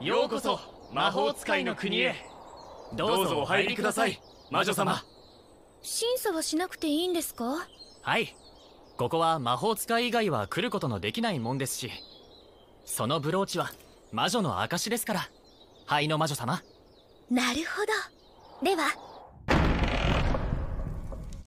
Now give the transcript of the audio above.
ようこそ魔法使いの国へどうぞお入りください魔女様審査はしなくていいんですかはいここは魔法使い以外は来ることのできないもんですしそのブローチは魔女の証ですから灰の魔女様なるほどでは